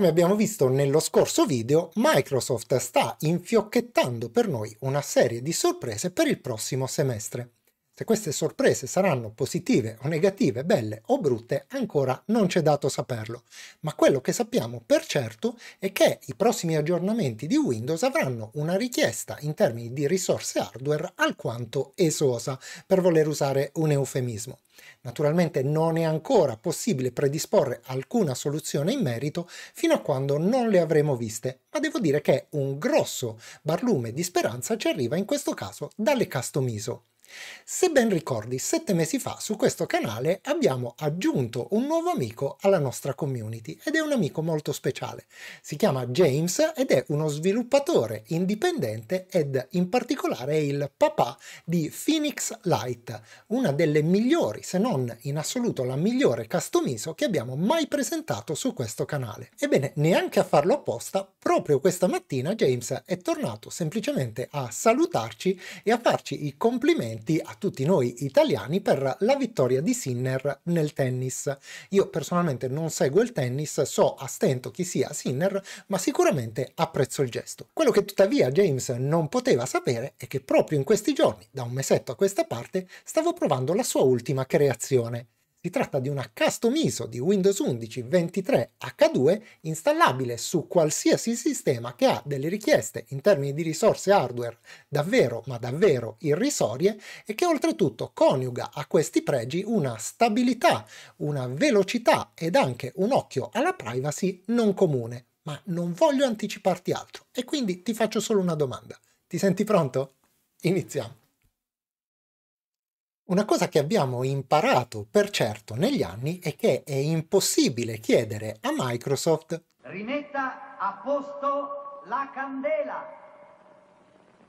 come abbiamo visto nello scorso video, Microsoft sta infiocchettando per noi una serie di sorprese per il prossimo semestre. Se queste sorprese saranno positive o negative, belle o brutte, ancora non c'è dato saperlo, ma quello che sappiamo per certo è che i prossimi aggiornamenti di Windows avranno una richiesta in termini di risorse hardware alquanto esosa, per voler usare un eufemismo. Naturalmente non è ancora possibile predisporre alcuna soluzione in merito fino a quando non le avremo viste, ma devo dire che un grosso barlume di speranza ci arriva in questo caso dalle Castomiso. Se ben ricordi, sette mesi fa su questo canale abbiamo aggiunto un nuovo amico alla nostra community ed è un amico molto speciale. Si chiama James ed è uno sviluppatore indipendente ed in particolare è il papà di Phoenix Light, una delle migliori, se non in assoluto la migliore customiso che abbiamo mai presentato su questo canale. Ebbene, neanche a farlo apposta, proprio questa mattina James è tornato semplicemente a salutarci e a farci i complimenti complimenti a tutti noi italiani per la vittoria di Sinner nel tennis. Io personalmente non seguo il tennis, so a stento chi sia Sinner, ma sicuramente apprezzo il gesto. Quello che tuttavia James non poteva sapere è che proprio in questi giorni, da un mesetto a questa parte, stavo provando la sua ultima creazione si tratta di una custom ISO di Windows 11 23H2 installabile su qualsiasi sistema che ha delle richieste in termini di risorse hardware davvero ma davvero irrisorie e che oltretutto coniuga a questi pregi una stabilità, una velocità ed anche un occhio alla privacy non comune. Ma non voglio anticiparti altro e quindi ti faccio solo una domanda. Ti senti pronto? Iniziamo! Una cosa che abbiamo imparato per certo negli anni è che è impossibile chiedere a Microsoft rimetta a posto la candela.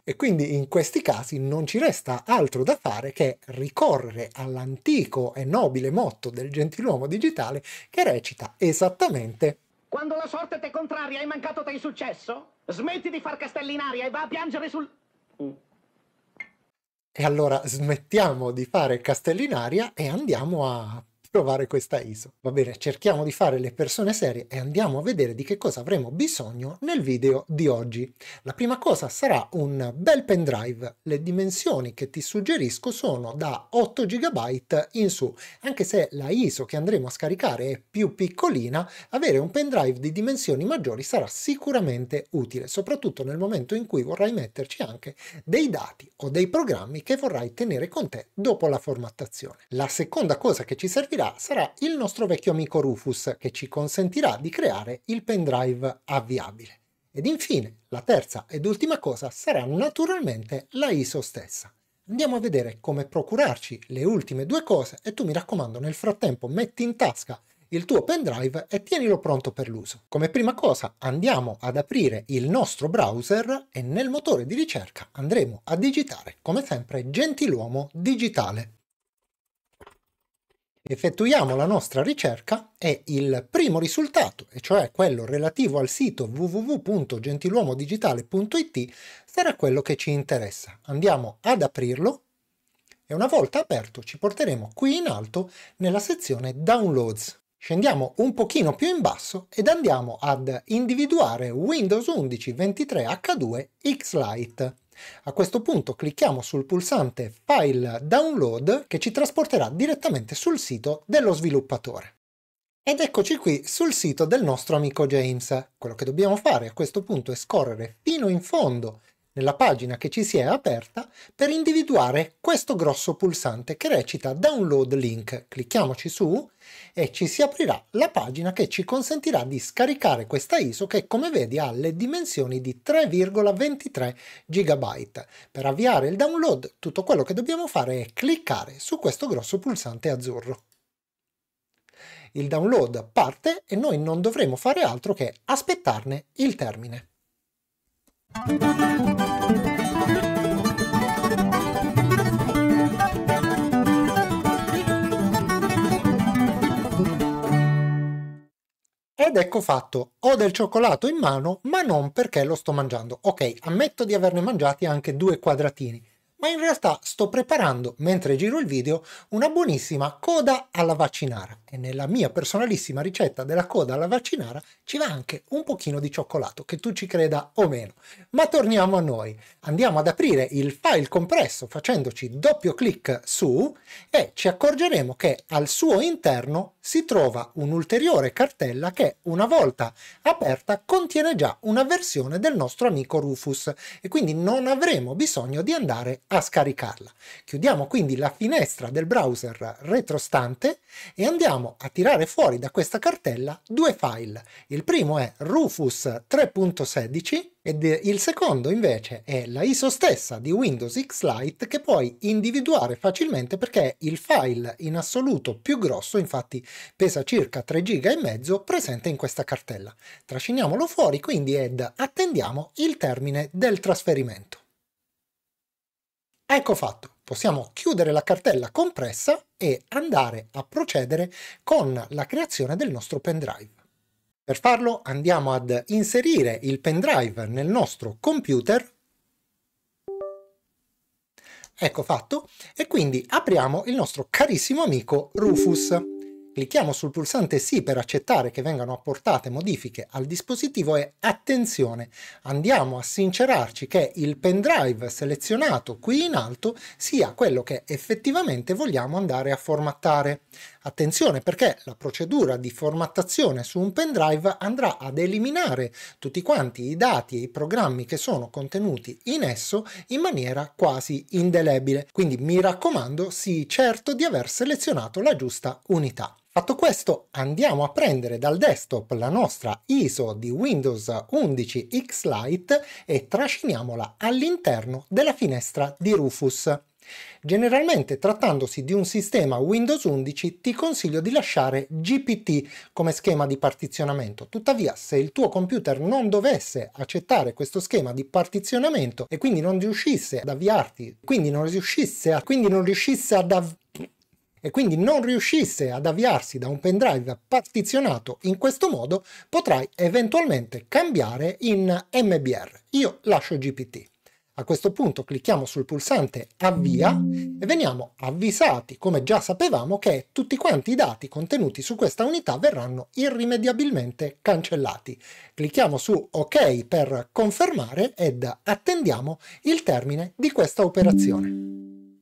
E quindi in questi casi non ci resta altro da fare che ricorrere all'antico e nobile motto del gentiluomo digitale che recita esattamente Quando la sorte te contraria e hai mancato te il successo? Smetti di far castellinaria e va a piangere sul... Mm. E allora smettiamo di fare castellinaria e andiamo a trovare questa ISO. Va bene, cerchiamo di fare le persone serie e andiamo a vedere di che cosa avremo bisogno nel video di oggi. La prima cosa sarà un bel pendrive. Le dimensioni che ti suggerisco sono da 8 GB in su. Anche se la ISO che andremo a scaricare è più piccolina, avere un pendrive di dimensioni maggiori sarà sicuramente utile, soprattutto nel momento in cui vorrai metterci anche dei dati o dei programmi che vorrai tenere con te dopo la formattazione. La seconda cosa che ci servirà sentirà sarà il nostro vecchio amico Rufus che ci consentirà di creare il pendrive avviabile. Ed infine, la terza ed ultima cosa sarà naturalmente la ISO stessa. Andiamo a vedere come procurarci le ultime due cose e tu mi raccomando nel frattempo metti in tasca il tuo pendrive e tienilo pronto per l'uso. Come prima cosa andiamo ad aprire il nostro browser e nel motore di ricerca andremo a digitare come sempre gentiluomo digitale. Effettuiamo la nostra ricerca e il primo risultato, e cioè quello relativo al sito www.gentiluomodigitale.it, sarà quello che ci interessa. Andiamo ad aprirlo e una volta aperto ci porteremo qui in alto nella sezione Downloads. Scendiamo un pochino più in basso ed andiamo ad individuare Windows 11 23H2 X-Lite. A questo punto clicchiamo sul pulsante File Download che ci trasporterà direttamente sul sito dello sviluppatore. Ed eccoci qui sul sito del nostro amico James. Quello che dobbiamo fare a questo punto è scorrere fino in fondo nella pagina che ci si è aperta per individuare questo grosso pulsante che recita Download Link. Clicchiamoci su e ci si aprirà la pagina che ci consentirà di scaricare questa ISO che come vedi ha le dimensioni di 3,23 GB. Per avviare il download tutto quello che dobbiamo fare è cliccare su questo grosso pulsante azzurro il download parte e noi non dovremo fare altro che aspettarne il termine. Ed ecco fatto, ho del cioccolato in mano, ma non perché lo sto mangiando. Ok, ammetto di averne mangiati anche due quadratini, ma in realtà sto preparando, mentre giro il video, una buonissima coda alla vaccinara e nella mia personalissima ricetta della coda alla vaccinara ci va anche un pochino di cioccolato, che tu ci creda o meno. Ma torniamo a noi. Andiamo ad aprire il file compresso facendoci doppio clic su e ci accorgeremo che al suo interno si trova un'ulteriore cartella che una volta aperta contiene già una versione del nostro amico Rufus e quindi non avremo bisogno di andare a scaricarla. Chiudiamo quindi la finestra del browser retrostante e andiamo a tirare fuori da questa cartella due file. Il primo è Rufus 3.16 ed il secondo invece è la ISO stessa di Windows X Lite che puoi individuare facilmente perché è il file in assoluto più grosso, infatti pesa circa 3 giga e mezzo, presente in questa cartella. Trasciniamolo fuori quindi ed attendiamo il termine del trasferimento. Ecco fatto, possiamo chiudere la cartella compressa e andare a procedere con la creazione del nostro pendrive. Per farlo andiamo ad inserire il pendrive nel nostro computer Ecco fatto. E quindi apriamo il nostro carissimo amico Rufus. Clicchiamo sul pulsante sì per accettare che vengano apportate modifiche al dispositivo e attenzione, andiamo a sincerarci che il pendrive selezionato qui in alto sia quello che effettivamente vogliamo andare a formattare. Attenzione perché la procedura di formattazione su un pendrive andrà ad eliminare tutti quanti i dati e i programmi che sono contenuti in esso in maniera quasi indelebile, quindi mi raccomando sii certo di aver selezionato la giusta unità. Fatto questo andiamo a prendere dal desktop la nostra ISO di Windows 11 X Lite e trasciniamola all'interno della finestra di Rufus. Generalmente trattandosi di un sistema Windows 11 ti consiglio di lasciare GPT come schema di partizionamento, tuttavia se il tuo computer non dovesse accettare questo schema di partizionamento e quindi non riuscisse ad avviarti, quindi non riuscisse, a, quindi non riuscisse ad avviarti e quindi non riuscisse ad avviarsi da un pendrive partizionato in questo modo, potrai eventualmente cambiare in MBR. Io lascio GPT. A questo punto clicchiamo sul pulsante avvia e veniamo avvisati, come già sapevamo, che tutti quanti i dati contenuti su questa unità verranno irrimediabilmente cancellati. Clicchiamo su ok per confermare ed attendiamo il termine di questa operazione.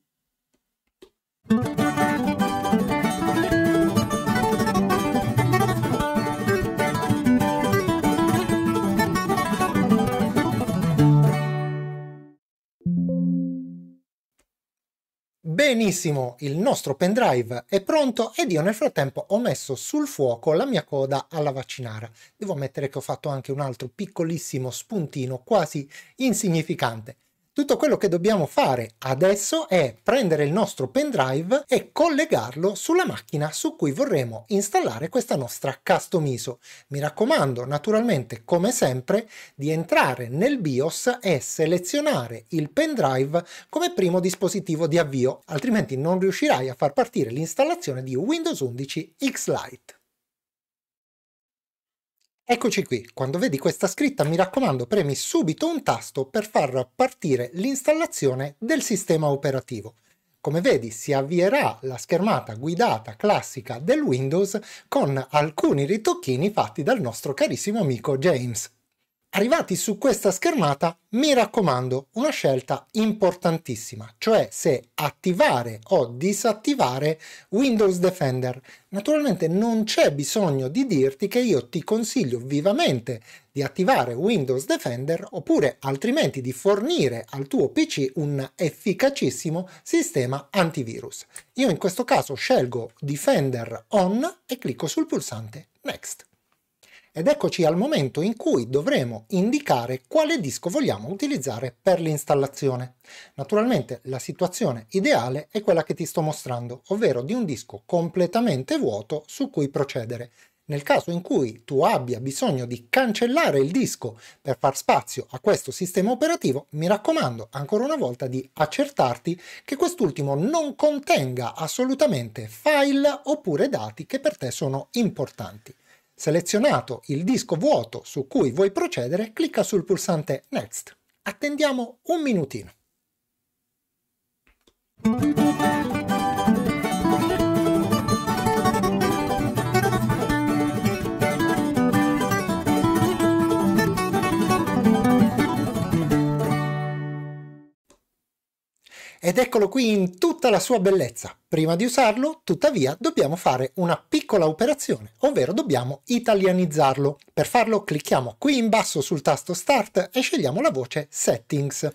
Benissimo, il nostro pendrive è pronto ed io nel frattempo ho messo sul fuoco la mia coda alla vaccinara. Devo ammettere che ho fatto anche un altro piccolissimo spuntino quasi insignificante. Tutto quello che dobbiamo fare adesso è prendere il nostro pendrive e collegarlo sulla macchina su cui vorremmo installare questa nostra custom ISO. Mi raccomando naturalmente come sempre di entrare nel BIOS e selezionare il pendrive come primo dispositivo di avvio, altrimenti non riuscirai a far partire l'installazione di Windows 11 X-Lite. Eccoci qui, quando vedi questa scritta mi raccomando premi subito un tasto per far partire l'installazione del sistema operativo. Come vedi si avvierà la schermata guidata classica del Windows con alcuni ritocchini fatti dal nostro carissimo amico James. Arrivati su questa schermata, mi raccomando, una scelta importantissima, cioè se attivare o disattivare Windows Defender. Naturalmente non c'è bisogno di dirti che io ti consiglio vivamente di attivare Windows Defender oppure altrimenti di fornire al tuo PC un efficacissimo sistema antivirus. Io in questo caso scelgo Defender On e clicco sul pulsante Next. Ed eccoci al momento in cui dovremo indicare quale disco vogliamo utilizzare per l'installazione. Naturalmente la situazione ideale è quella che ti sto mostrando, ovvero di un disco completamente vuoto su cui procedere, nel caso in cui tu abbia bisogno di cancellare il disco per far spazio a questo sistema operativo, mi raccomando ancora una volta di accertarti che quest'ultimo non contenga assolutamente file oppure dati che per te sono importanti. Selezionato il disco vuoto su cui vuoi procedere, clicca sul pulsante Next. Attendiamo un minutino. Ed eccolo qui in tutta la sua bellezza. Prima di usarlo, tuttavia, dobbiamo fare una piccola operazione, ovvero dobbiamo italianizzarlo. Per farlo clicchiamo qui in basso sul tasto Start e scegliamo la voce Settings.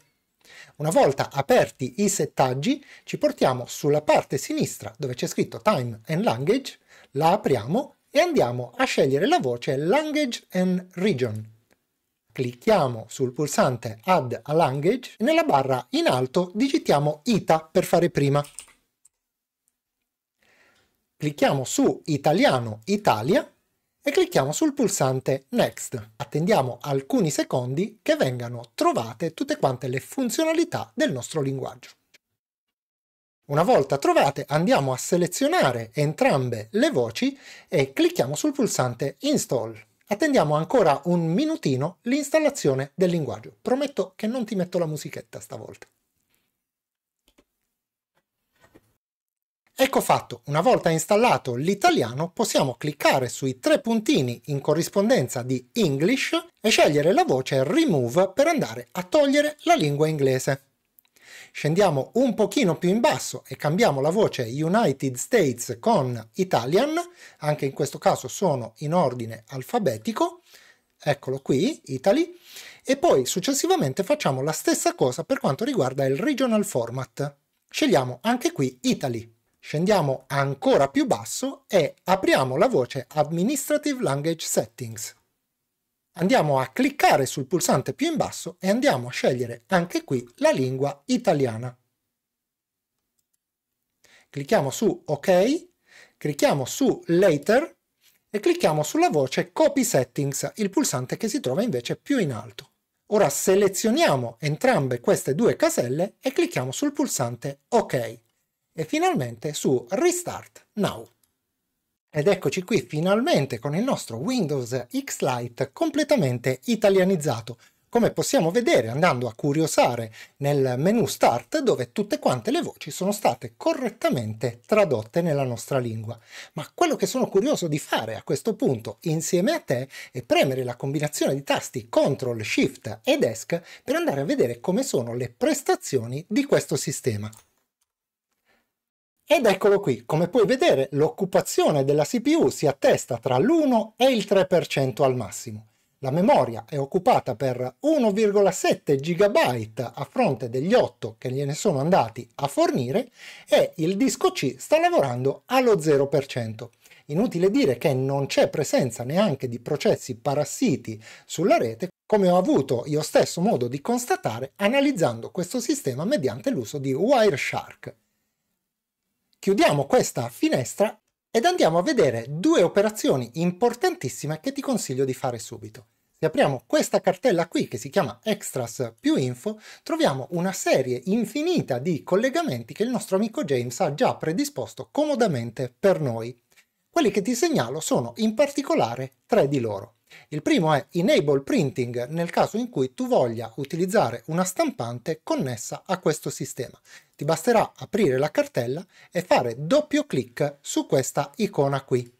Una volta aperti i settaggi, ci portiamo sulla parte sinistra dove c'è scritto Time and Language, la apriamo e andiamo a scegliere la voce Language and Region clicchiamo sul pulsante Add a Language e nella barra in alto digitiamo ITA per fare prima. Clicchiamo su Italiano Italia e clicchiamo sul pulsante Next. Attendiamo alcuni secondi che vengano trovate tutte quante le funzionalità del nostro linguaggio. Una volta trovate andiamo a selezionare entrambe le voci e clicchiamo sul pulsante Install. Attendiamo ancora un minutino l'installazione del linguaggio. Prometto che non ti metto la musichetta stavolta. Ecco fatto, una volta installato l'italiano possiamo cliccare sui tre puntini in corrispondenza di English e scegliere la voce Remove per andare a togliere la lingua inglese. Scendiamo un pochino più in basso e cambiamo la voce United States con Italian, anche in questo caso sono in ordine alfabetico, eccolo qui, Italy, e poi successivamente facciamo la stessa cosa per quanto riguarda il regional format. Scegliamo anche qui Italy scendiamo ancora più basso e apriamo la voce Administrative Language Settings andiamo a cliccare sul pulsante più in basso e andiamo a scegliere anche qui la lingua italiana. Clicchiamo su OK, clicchiamo su Later e clicchiamo sulla voce Copy Settings, il pulsante che si trova invece più in alto. Ora selezioniamo entrambe queste due caselle e clicchiamo sul pulsante OK e finalmente su Restart Now. Ed eccoci qui finalmente con il nostro Windows X Lite completamente italianizzato. Come possiamo vedere andando a curiosare nel menu Start dove tutte quante le voci sono state correttamente tradotte nella nostra lingua. Ma quello che sono curioso di fare a questo punto insieme a te è premere la combinazione di tasti Ctrl, Shift ed ESC per andare a vedere come sono le prestazioni di questo sistema. Ed eccolo qui, come puoi vedere l'occupazione della CPU si attesta tra l'1 e il 3% al massimo. La memoria è occupata per 1,7 GB a fronte degli 8 che gliene sono andati a fornire e il disco C sta lavorando allo 0%. Inutile dire che non c'è presenza neanche di processi parassiti sulla rete, come ho avuto io stesso modo di constatare analizzando questo sistema mediante l'uso di Wireshark. Chiudiamo questa finestra ed andiamo a vedere due operazioni importantissime che ti consiglio di fare subito. Se apriamo questa cartella qui che si chiama Extras più info, troviamo una serie infinita di collegamenti che il nostro amico James ha già predisposto comodamente per noi. Quelli che ti segnalo sono in particolare tre di loro. Il primo è Enable Printing nel caso in cui tu voglia utilizzare una stampante connessa a questo sistema. Ti basterà aprire la cartella e fare doppio clic su questa icona qui.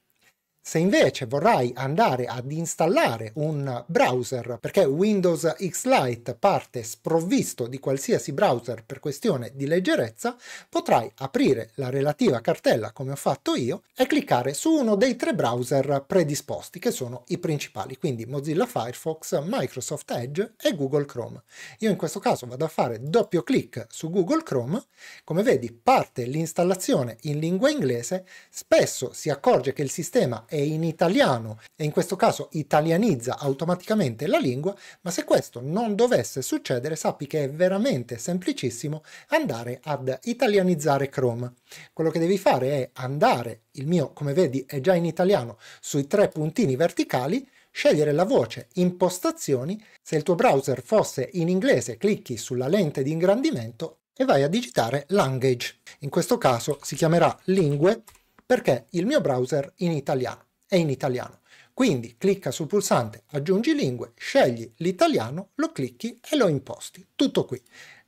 Se invece vorrai andare ad installare un browser perché Windows X Lite parte sprovvisto di qualsiasi browser per questione di leggerezza, potrai aprire la relativa cartella come ho fatto io e cliccare su uno dei tre browser predisposti che sono i principali, quindi Mozilla Firefox, Microsoft Edge e Google Chrome. Io in questo caso vado a fare doppio clic su Google Chrome, come vedi parte l'installazione in lingua inglese, spesso si accorge che il sistema è in italiano e in questo caso italianizza automaticamente la lingua, ma se questo non dovesse succedere sappi che è veramente semplicissimo andare ad italianizzare Chrome. Quello che devi fare è andare, il mio come vedi è già in italiano, sui tre puntini verticali, scegliere la voce impostazioni, se il tuo browser fosse in inglese clicchi sulla lente di ingrandimento e vai a digitare language. In questo caso si chiamerà lingue perché il mio browser in italiano, è in italiano. Quindi clicca sul pulsante aggiungi lingue, scegli l'italiano, lo clicchi e lo imposti. Tutto qui.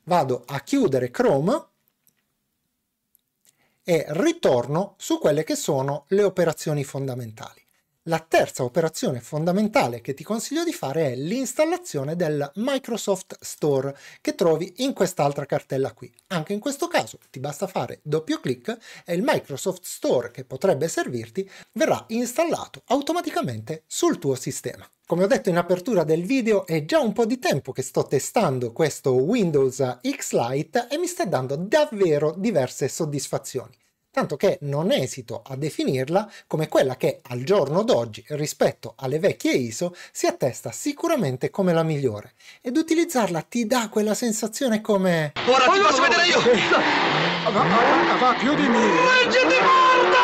Vado a chiudere Chrome e ritorno su quelle che sono le operazioni fondamentali. La terza operazione fondamentale che ti consiglio di fare è l'installazione del Microsoft Store che trovi in quest'altra cartella qui. Anche in questo caso ti basta fare doppio clic e il Microsoft Store che potrebbe servirti verrà installato automaticamente sul tuo sistema. Come ho detto in apertura del video è già un po' di tempo che sto testando questo Windows X Lite e mi sta dando davvero diverse soddisfazioni tanto che non esito a definirla come quella che al giorno d'oggi rispetto alle vecchie ISO si attesta sicuramente come la migliore ed utilizzarla ti dà quella sensazione come... Ora ti posso vedere io! No, no, no, va più di me legge di morte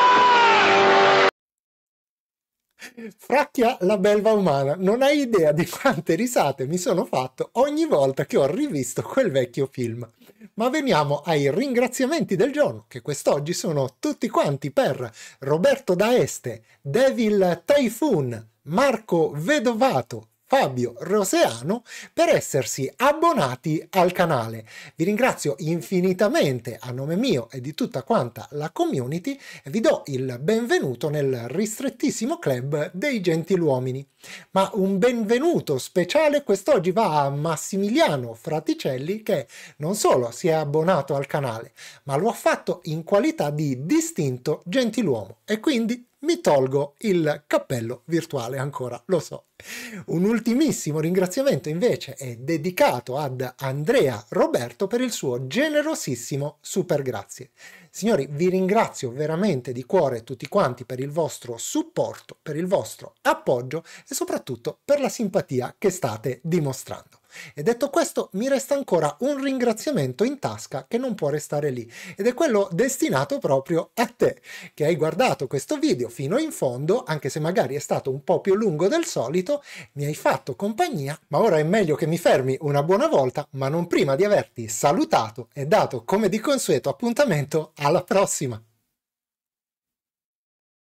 Fracchia la belva umana, non hai idea di quante risate mi sono fatto ogni volta che ho rivisto quel vecchio film. Ma veniamo ai ringraziamenti del giorno, che quest'oggi sono tutti quanti per Roberto Daeste, Devil Typhoon, Marco Vedovato, Fabio Roseano per essersi abbonati al canale. Vi ringrazio infinitamente a nome mio e di tutta quanta la community e vi do il benvenuto nel ristrettissimo club dei gentiluomini. Ma un benvenuto speciale quest'oggi va a Massimiliano Fraticelli che non solo si è abbonato al canale, ma lo ha fatto in qualità di distinto gentiluomo e quindi mi tolgo il cappello virtuale ancora, lo so. Un ultimissimo ringraziamento invece è dedicato ad Andrea Roberto per il suo generosissimo super grazie. Signori, vi ringrazio veramente di cuore tutti quanti per il vostro supporto, per il vostro appoggio e soprattutto per la simpatia che state dimostrando. E detto questo, mi resta ancora un ringraziamento in tasca che non può restare lì, ed è quello destinato proprio a te, che hai guardato questo video fino in fondo, anche se magari è stato un po' più lungo del solito, mi hai fatto compagnia, ma ora è meglio che mi fermi una buona volta, ma non prima di averti salutato e dato come di consueto appuntamento alla prossima!